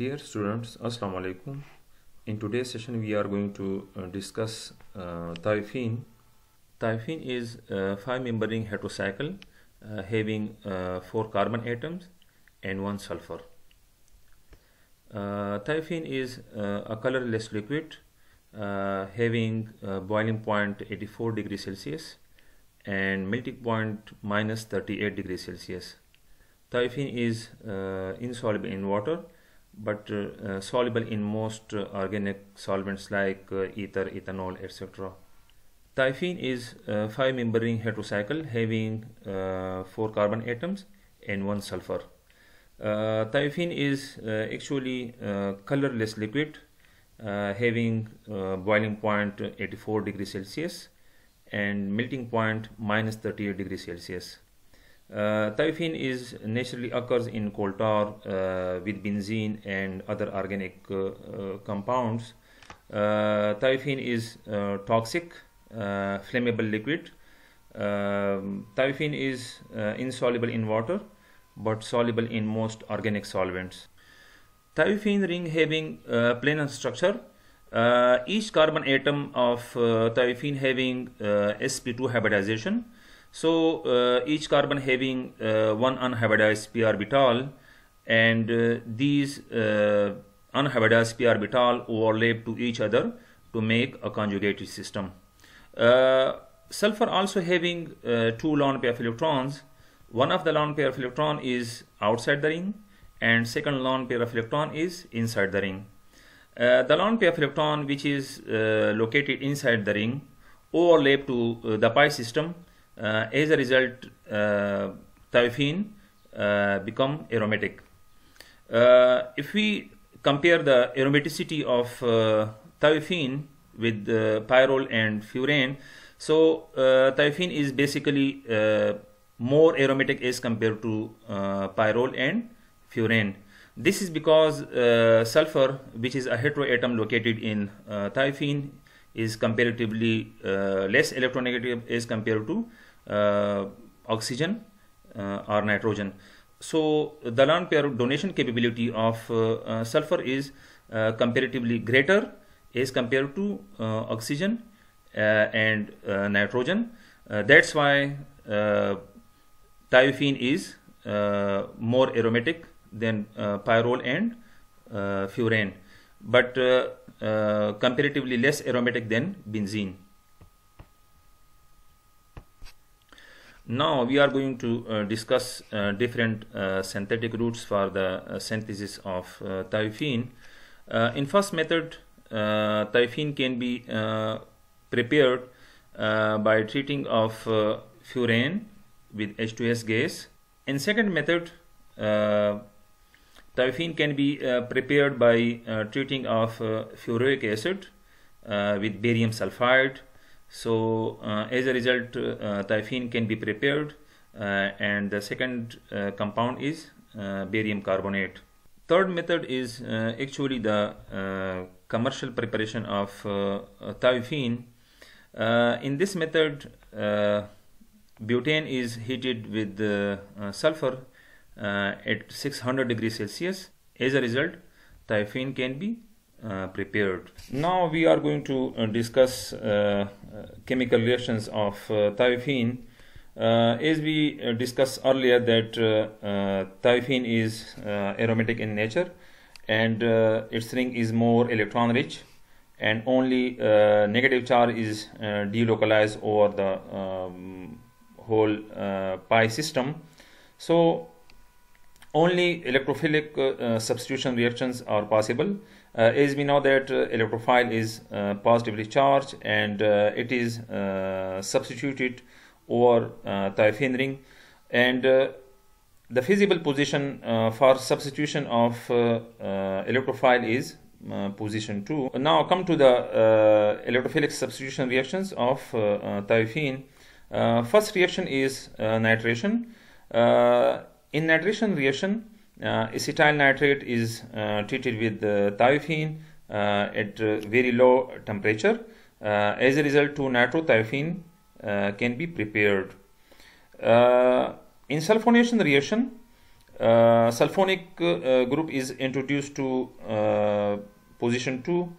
Dear students, Assalamu alaikum. In today's session, we are going to uh, discuss uh, thiophene. Thiophene is a uh, five membered heterocycle uh, having uh, four carbon atoms and one sulfur. Uh, thiophene is a colorless liquid having boiling point 84 degrees Celsius and melting point minus 38 degrees Celsius. Thiophene is insoluble in water but uh, uh, soluble in most uh, organic solvents like ether, ethanol, etc. Thiophene is a five-membering heterocycle having four carbon atoms and one sulfur. Uh, thiophene is uh, actually uh, colorless liquid having boiling point 84 degrees Celsius and melting point minus 38 degrees Celsius. Uh, is naturally occurs in coal tar uh, with benzene and other organic uh, uh compounds. Uh, typhene is uh, toxic, flammable liquid. Um, typhene is insoluble in water but soluble in most organic solvents. Typhene ring having planar structure. each carbon atom of typhene having sp2 hybridization so uh, each carbon having uh, one unhybridized p orbital and uh, these uh, unhybridized p orbital overlap to each other to make a conjugated system. Uh, sulfur also having uh, two lone pair of electrons. One of the lone pair of electron is outside the ring and second lone pair of electron is inside the ring. the lone pair of electron which is located inside the ring overlap to the pi system uh, as a result, uh, thiophene uh, become aromatic. Uh, if we compare the aromaticity of thiophene with pyrrole and furane, so thiophene is basically more aromatic as compared to pyrrole and furane. This is because uh, sulfur, which is a heteroatom located in uh, thiophene, is comparatively uh, less electronegative as compared to uh, oxygen uh, or nitrogen so the land pair donation capability of uh, sulfur is comparatively greater as compared to oxygen and nitrogen that's why thiophene is more aromatic than pyrrole and furan, but comparatively less aromatic than benzene Now we are going to uh, discuss uh, different uh, synthetic routes for the uh, synthesis of uh, thiophene. Uh, in first method, thiophene can be prepared by treating of furane with H2S gas. In second method, thiophene can be prepared by treating of furic acid with barium sulfide so uh, as a result, uh, can be prepared uh, and the second uh, compound is barium carbonate. Third method is actually the commercial preparation of thiophene. in this method, butane is heated with sulfur uh, at 600 degrees Celsius. As a result, thiophene can be uh, prepared. Now we are going to uh, discuss uh, uh chemical reactions of uh, thiophene. as we discussed earlier that thiophene is aromatic in nature and its ring is more electron rich and only negative charge is delocalized over the um, whole pi system. So only electrophilic substitution reactions are possible uh, as we know that uh, electrophile is uh, positively charged and it is substituted over thiophene ring and the feasible position for substitution of electrophile is uh, position 2. Now come to the uh, electrophilic substitution reactions of uh, uh thiophene. first reaction is nitration. in nitration reaction, uh, acetyl nitrate is uh, treated with uh, thiophene at very low temperature. as a result, 2-nitrothiophen can be prepared. in sulfonation reaction, uh, sulfonic uh, group is introduced to uh, position 2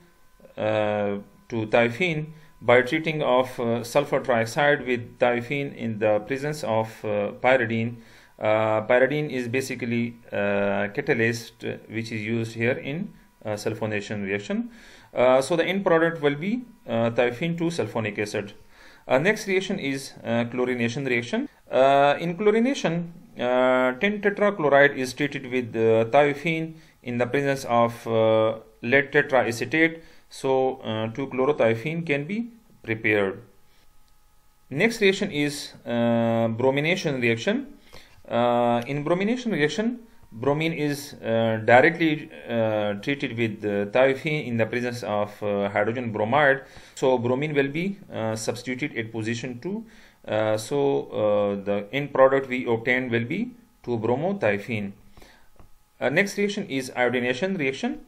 to thiophene by treating of sulfur trioxide with thiophene in the presence of pyridine uh, pyridine is basically a uh, catalyst uh, which is used here in sulfonation reaction. so the end product will be thiophene to sulfonic acid. next reaction is chlorination reaction. in chlorination, 10 tetrachloride is treated with thiophene in the presence of lead tetraacetate so uh, 2 chlorothiophene can be prepared next reaction is uh, bromination reaction uh, in bromination reaction, bromine is uh, directly uh, treated with uh, thiophene in the presence of uh, hydrogen bromide. So bromine will be uh, substituted at position 2. so the end product we obtain will be 2-bromothiophene. next reaction is iodination reaction.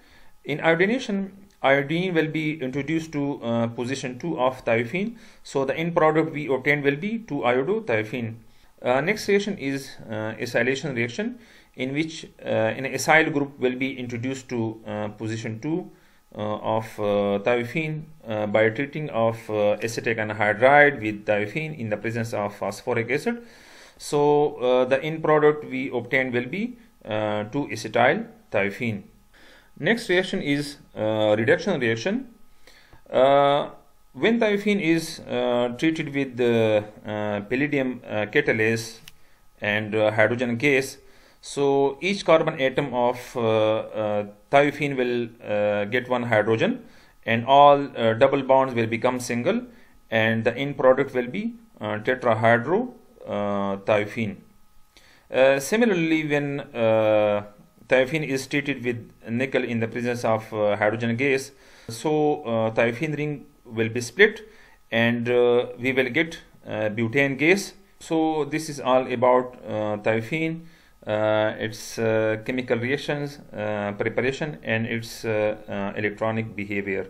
In iodination, iodine will be introduced to position 2 of thiophene. So the end product we obtain will be 2-iodothiophene. Uh, next reaction is uh, acylation reaction in which an uh, acyl group will be introduced to uh, position 2 uh, of thiophene by treating of acetic anhydride with thiophene in the presence of phosphoric acid. So the end product we obtain will be 2-acetyl thiophene. Next reaction is reduction reaction. Uh, when thiophene is uh, treated with the uh, palladium uh, catalase and uh, hydrogen gas so each carbon atom of uh, uh, thiophene will get one hydrogen and all double bonds will become single and the end product will be tetrahydro thiophene similarly when thiophene is treated with nickel in the presence of hydrogen gas so thiophene ring will be split and uh, we will get uh, butane gas so this is all about uh, uh its uh, chemical reactions preparation and its electronic behavior